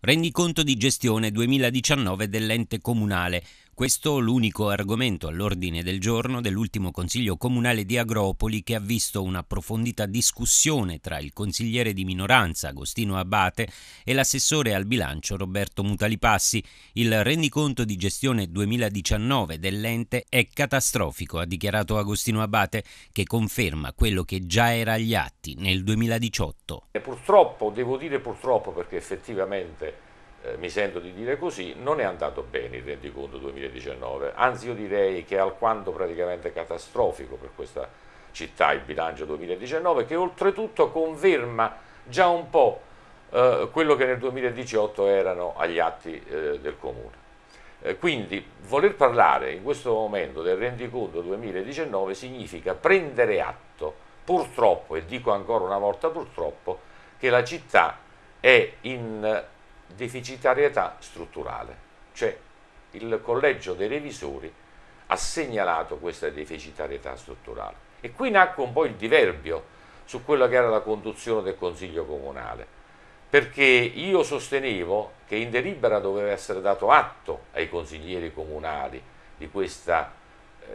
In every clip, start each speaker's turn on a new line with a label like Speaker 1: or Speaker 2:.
Speaker 1: Rendiconto di gestione 2019 dell'ente comunale. Questo l'unico argomento all'ordine del giorno dell'ultimo Consiglio Comunale di Agropoli che ha visto un'approfondita discussione tra il consigliere di minoranza Agostino Abate e l'assessore al bilancio Roberto Mutalipassi. Il rendiconto di gestione 2019 dell'ente è catastrofico, ha dichiarato Agostino Abate, che conferma quello che già era agli atti nel 2018. E
Speaker 2: purtroppo, devo dire purtroppo perché effettivamente eh, mi sento di dire così, non è andato bene il rendiconto 2019, anzi io direi che è alquanto praticamente catastrofico per questa città il bilancio 2019 che oltretutto conferma già un po' eh, quello che nel 2018 erano agli atti eh, del Comune. Eh, quindi voler parlare in questo momento del rendiconto 2019 significa prendere atto, purtroppo, e dico ancora una volta purtroppo, che la città è in deficitarietà strutturale, cioè il collegio dei revisori ha segnalato questa deficitarietà strutturale e qui nacque un po' il diverbio su quella che era la conduzione del Consiglio Comunale, perché io sostenevo che in delibera doveva essere dato atto ai consiglieri comunali di questa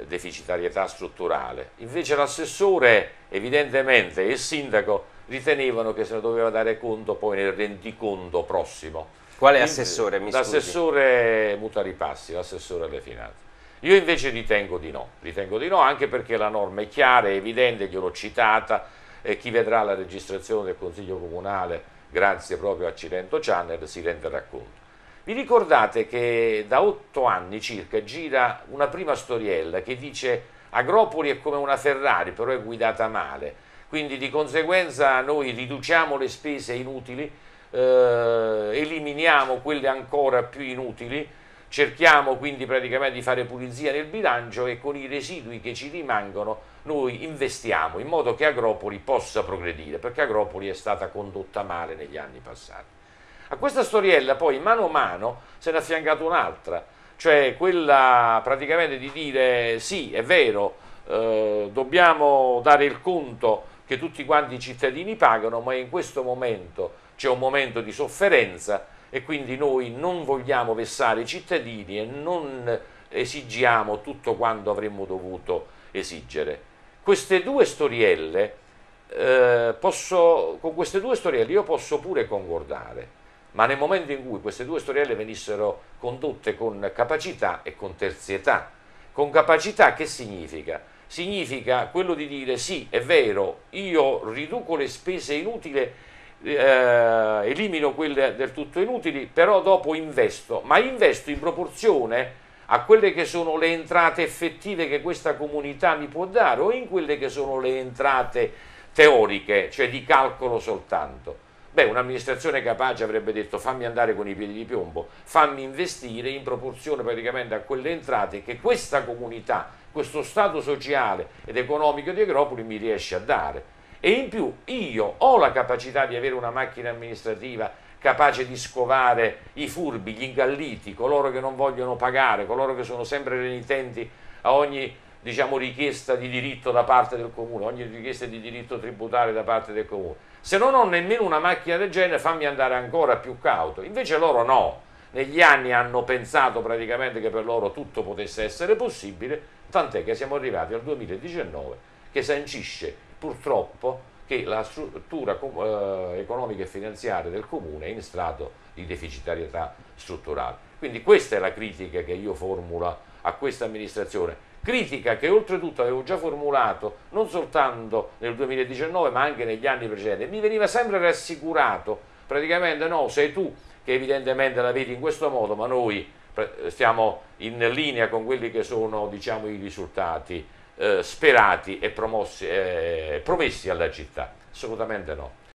Speaker 2: eh, deficitarietà strutturale, invece l'assessore evidentemente e il sindaco ritenevano che se ne doveva dare conto poi nel rendiconto prossimo. Quale assessore? Mi l'assessore Mutari Passi, l'assessore alle finanze. Io invece ritengo di no, ritengo di no anche perché la norma è chiara, è evidente, gliel'ho citata, eh, chi vedrà la registrazione del Consiglio Comunale grazie proprio a Cilento Channel si renderà conto. Vi ricordate che da otto anni circa gira una prima storiella che dice Agropoli è come una Ferrari però è guidata male, quindi di conseguenza noi riduciamo le spese inutili, eh, eliminiamo quelle ancora più inutili, cerchiamo quindi praticamente di fare pulizia nel bilancio e con i residui che ci rimangono noi investiamo in modo che Agropoli possa progredire, perché Agropoli è stata condotta male negli anni passati. A questa storiella poi mano a mano se ne è affiancata un'altra, cioè quella praticamente di dire sì è vero, eh, dobbiamo dare il conto che tutti quanti i cittadini pagano, ma in questo momento c'è un momento di sofferenza e quindi noi non vogliamo vessare i cittadini e non esigiamo tutto quanto avremmo dovuto esigere. Queste due storielle, eh, posso, con queste due storielle io posso pure concordare, ma nel momento in cui queste due storielle venissero condotte con capacità e con terzietà, con capacità che significa? significa quello di dire sì, è vero, io riduco le spese inutili, eh, elimino quelle del tutto inutili, però dopo investo, ma investo in proporzione a quelle che sono le entrate effettive che questa comunità mi può dare o in quelle che sono le entrate teoriche, cioè di calcolo soltanto. Beh, un'amministrazione capace avrebbe detto fammi andare con i piedi di piombo, fammi investire in proporzione praticamente a quelle entrate che questa comunità questo stato sociale ed economico di Agropoli mi riesce a dare. E in più io ho la capacità di avere una macchina amministrativa capace di scovare i furbi, gli ingalliti, coloro che non vogliono pagare, coloro che sono sempre renitenti a ogni diciamo, richiesta di diritto da parte del comune, ogni richiesta di diritto tributario da parte del comune. Se non ho nemmeno una macchina del genere fammi andare ancora più cauto, invece loro no, negli anni hanno pensato praticamente che per loro tutto potesse essere possibile tant'è che siamo arrivati al 2019 che sancisce purtroppo che la struttura eh, economica e finanziaria del comune è in stato di deficitarietà strutturale. Quindi questa è la critica che io formulo a questa amministrazione, critica che oltretutto avevo già formulato non soltanto nel 2019 ma anche negli anni precedenti, mi veniva sempre rassicurato, praticamente no, sei tu che evidentemente la vedi in questo modo, ma noi stiamo in linea con quelli che sono diciamo, i risultati eh, sperati e promossi, eh, promessi alla città? Assolutamente no.